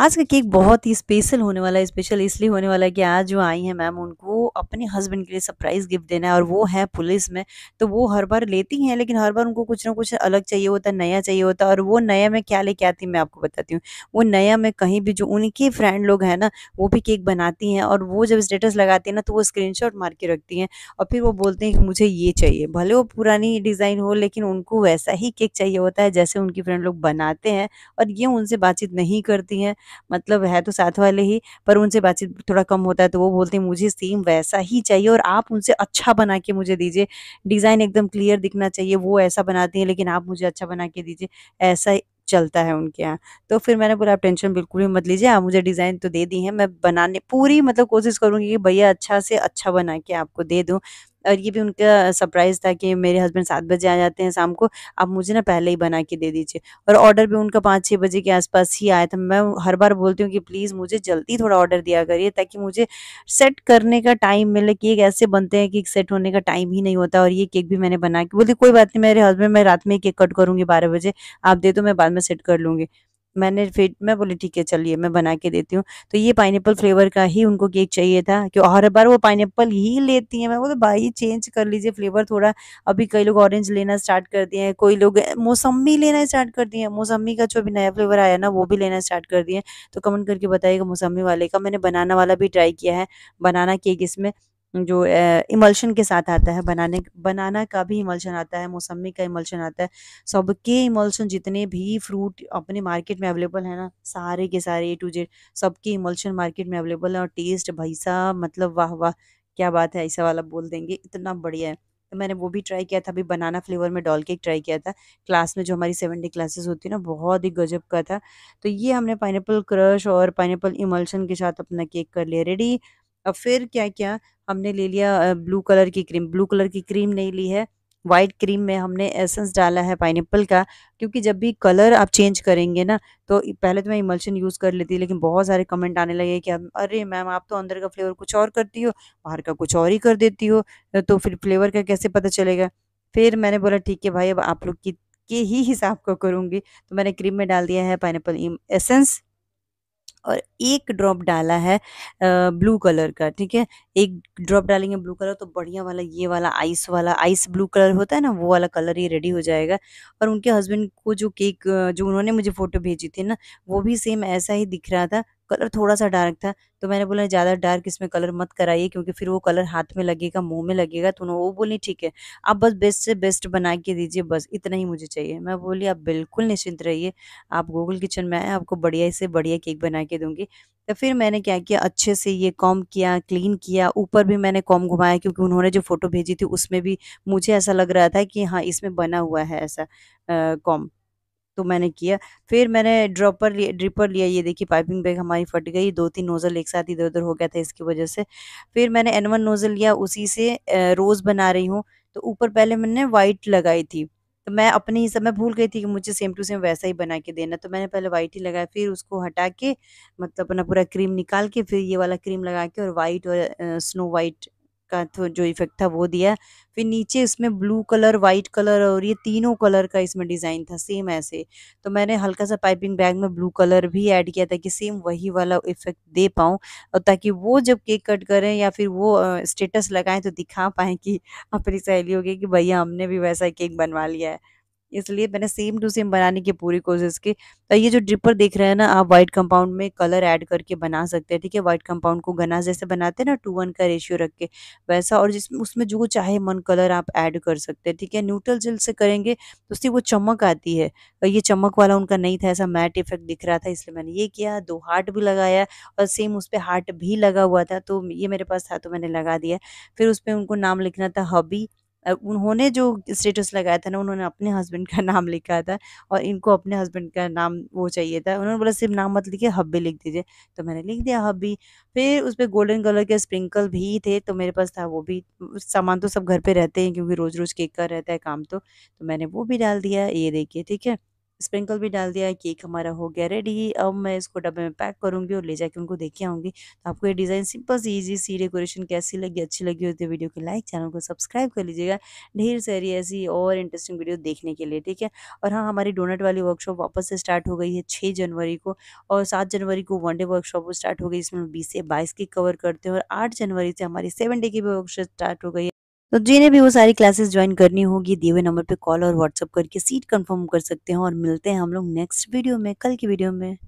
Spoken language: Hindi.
आज का केक बहुत ही स्पेशल होने वाला है स्पेशल इसलिए होने वाला है कि आज जो आई हैं मैम उनको अपने हस्बैंड के लिए सरप्राइज़ गिफ्ट देना है और वो है पुलिस में तो वो हर बार लेती हैं लेकिन हर बार उनको कुछ ना कुछ अलग चाहिए होता है नया चाहिए होता है और वो नया में क्या लेके आती मैं आपको बताती हूँ वो नया में कहीं भी जो उनके फ्रेंड लोग हैं ना वो भी केक बनाती हैं और वो जब स्टेटस लगाती है ना तो वो स्क्रीन मार के रखती हैं और फिर वो बोलते हैं कि मुझे ये चाहिए भले वो पुरानी डिज़ाइन हो लेकिन उनको वैसा ही केक चाहिए होता है जैसे उनकी फ्रेंड लोग बनाते हैं और ये उनसे बातचीत नहीं करती हैं मतलब है तो साथ वाले ही पर उनसे बातचीत थोड़ा कम होता है तो वो बोलते हैं मुझे सेम वैसा वैसा ही चाहिए और आप उनसे अच्छा बना के मुझे दीजिए डिज़ाइन एकदम क्लियर दिखना चाहिए वो ऐसा बनाती हैं लेकिन आप मुझे अच्छा बना के दीजिए ऐसा चलता है उनके यहाँ तो फिर मैंने बोला आप टेंशन बिल्कुल भी मत लीजिए आप मुझे डिज़ाइन तो दे दी है मैं बनाने पूरी मतलब कोशिश करूँगी कि भैया अच्छा से अच्छा बना के आपको दे दूँ और ये भी उनका सरप्राइज़ था कि मेरे हस्बैंड सात बजे आ जाते हैं शाम को आप मुझे ना पहले ही बना के दे दीजिए और ऑर्डर भी उनका पाँच छः बजे के आसपास ही आया था मैं हर बार बोलती हूँ कि प्लीज़ मुझे जल्दी थोड़ा ऑर्डर दिया करिए ताकि मुझे सेट करने का टाइम मिले केक ऐसे बनते हैं कि सेट होने का टाइम ही नहीं होता और ये केक भी मैंने बना के बोलती कोई बात नहीं मेरे हस्बैंड मैं रात में केक कट करूँगी बारह बजे आप दे दो मैं बाद में सेट कर लूँगी मैंने फिर मैं बोली ठीक है चलिए मैं बना के देती हूँ तो ये पाइन फ्लेवर का ही उनको केक चाहिए था कि हर बार वो पाइन ही लेती हैं मैं बोले भाई चेंज कर लीजिए फ्लेवर थोड़ा अभी कई लोग ऑरेंज लेना स्टार्ट कर दिए हैं कोई लोग मौसमी लेना स्टार्ट कर दिए हैं मौसमी का जो भी नया फ्लेवर आया ना वो भी लेना स्टार्ट कर दिए तो कमेंट करके बताइएगा मौसमी वाले का मैंने बनाना वाला भी ट्राई किया है बनाना केक इसमें जो इमल्शन के साथ आता है बनाने बनाना का भी इमल्शन आता है मौसमी का इमल्शन आता है सबके इमल्शन जितने भी फ्रूट अपने मार्केट में अवेलेबल है ना सारे के सारे ए टू जेड सबके इमल्शन मार्केट में अवेलेबल है और टेस्ट भाई साहब मतलब वाह वाह क्या बात है ऐसा वाला बोल देंगे इतना बढ़िया है तो मैंने वो भी ट्राई किया था अभी बनाना फ्लेवर में डॉल केक ट्राई किया था क्लास में जो हमारी सेवन डे क्लासेस होती है ना बहुत ही गजब का था तो ये हमने पाइनएप्पल क्रश और पाइनएप्पल इमल्शन के साथ अपना केक कर लिया रेडी फिर क्या क्या हमने ले लिया ब्लू कलर की क्रीम ब्लू कलर की क्रीम नहीं ली है वाइट क्रीम में हमने एसेंस डाला है पाइन का क्योंकि जब भी कलर आप चेंज करेंगे ना तो पहले तो मैं इमल्शन यूज़ कर लेती लेकिन बहुत सारे कमेंट आने लगे कि अरे मैम आप तो अंदर का फ्लेवर कुछ और करती हो बाहर का कुछ और ही कर देती हो तो फिर फ्लेवर का कैसे पता चलेगा फिर मैंने बोला ठीक है भाई अब आप लोग की के ही हिसाब का करूँगी तो मैंने क्रीम में डाल दिया है पाइनएप्पल एसेंस और एक ड्रॉप डाला है ब्लू कलर का ठीक है एक ड्रॉप डालेंगे ब्लू कलर तो बढ़िया वाला ये वाला आइस वाला आइस ब्लू कलर होता है ना वो वाला कलर ही रेडी हो जाएगा और उनके हस्बैंड को जो केक जो उन्होंने मुझे फ़ोटो भेजी थी ना वो भी सेम ऐसा ही दिख रहा था कलर थोड़ा सा डार्क था तो मैंने बोला ज़्यादा डार्क इसमें कलर मत कराइए क्योंकि फिर वो कलर हाथ में लगेगा मुंह में लगेगा तो वो बोली ठीक है आप बस बेस्ट से बेस्ट बना के दीजिए बस इतना ही मुझे चाहिए मैं बोली आप बिल्कुल निश्चिंत रहिए आप गूगल किचन में आए आपको बढ़िया से बढ़िया केक बना के दूंगी तो फिर मैंने क्या किया अच्छे से ये कॉम किया क्लीन किया ऊपर भी मैंने कॉम घुमाया क्योंकि उन्होंने जो फ़ोटो भेजी थी उसमें भी मुझे ऐसा लग रहा था कि हाँ इसमें बना हुआ है ऐसा कॉम तो मैंने किया फिर मैंने ड्रॉपर लिया ड्रिपर लिया ये देखिए पाइपिंग बैग हमारी फट गई दो तीन नोज़ल एक साथ इधर उधर हो गया था इसकी वजह से फिर मैंने एन वन नोज़ल लिया उसी से रोज़ बना रही हूँ तो ऊपर पहले मैंने वाइट लगाई थी तो मैं अपने ही समय भूल गई थी कि मुझे सेम टू सेम वैसा ही बना के देना तो मैंने पहले वाइट ही लगाया फिर उसको हटा के मतलब अपना पूरा क्रीम निकाल के फिर ये वाला क्रीम लगा के और वाइट और स्नो वाइट का तो जो इफेक्ट था वो दिया फिर नीचे इसमें ब्लू कलर वाइट कलर और ये तीनों कलर का इसमें डिज़ाइन था सेम ऐसे तो मैंने हल्का सा पाइपिंग बैग में ब्लू कलर भी ऐड किया था कि सेम वही वाला इफेक्ट दे पाऊँ और ताकि वो जब केक कट करें या फिर वो स्टेटस लगाएं तो दिखा पाएँ कि अपनी सहेलियों के कि भैया हमने भी वैसा केक बनवा लिया है इसलिए मैंने सेम टू सेम बनाने की पूरी कोशिश की तो ये जो ड्रिपर देख रहे हैं ना आप व्हाइट कंपाउंड में कलर ऐड करके बना सकते हैं ठीक है व्हाइट कंपाउंड को गना जैसे बनाते हैं ना टू वन का रेशियो रख के वैसा और जिसमें उसमें जो चाहे मन कलर आप ऐड कर सकते हैं ठीक है न्यूट्रल जेल से करेंगे तो उससे वो चमक आती है तो ये चमक वाला उनका नहीं था ऐसा मैट इफेक्ट दिख रहा था इसलिए मैंने ये किया दो हार्ट भी लगाया और सेम उस पर हार्ट भी लगा हुआ था तो ये मेरे पास था तो मैंने लगा दिया फिर उस पर उनको नाम लिखना था हबी उन्होंने जो स्टेटस लगाया था ना उन्होंने अपने हस्बैंड का नाम लिखा था और इनको अपने हस्बैंड का नाम वो चाहिए था उन्होंने बोला सिर्फ नाम मत लिखे हब्बी लिख दीजिए तो मैंने लिख दिया हब्बी फिर उस पर गोल्डन कलर के स्प्रिंकल भी थे तो मेरे पास था वो भी सामान तो सब घर पे रहते हैं क्योंकि रोज़ रोज़ केक का रहता है काम तो, तो मैंने वो भी डाल दिया ये देखिए ठीक है स्प्रिंकल भी डाल दिया केक हमारा हो गया रेडी अब मैं इसको डब्बे में पैक करूंगी और ले जाके उनको देखे आऊंगी तो आपको ये डिज़ाइन सिंपल सी ईजी सी डेकोरेशन कैसी लगी अच्छी लगी हो तो वीडियो को लाइक चैनल को सब्सक्राइब कर लीजिएगा ढेर सारी ऐसी और इंटरेस्टिंग वीडियो देखने के लिए ठीक है और हाँ हमारी डोनट वाली वर्कशॉप वापस से स्टार्ट हो गई है छः जनवरी को और सात जनवरी को वन डे वर्कशॉप स्टार्ट हो गई जिसमें बीस से बाईस की कवर करते हैं और आठ जनवरी से हमारी सेवन डे की भी वर्कशॉप स्टार्ट हो गई है तो जिन्हें भी वो सारी क्लासेस ज्वाइन करनी होगी दिए हुए नंबर पे कॉल और व्हाट्सअप करके सीट कंफर्म कर सकते हैं और मिलते हैं हम लोग नेक्स्ट वीडियो में कल की वीडियो में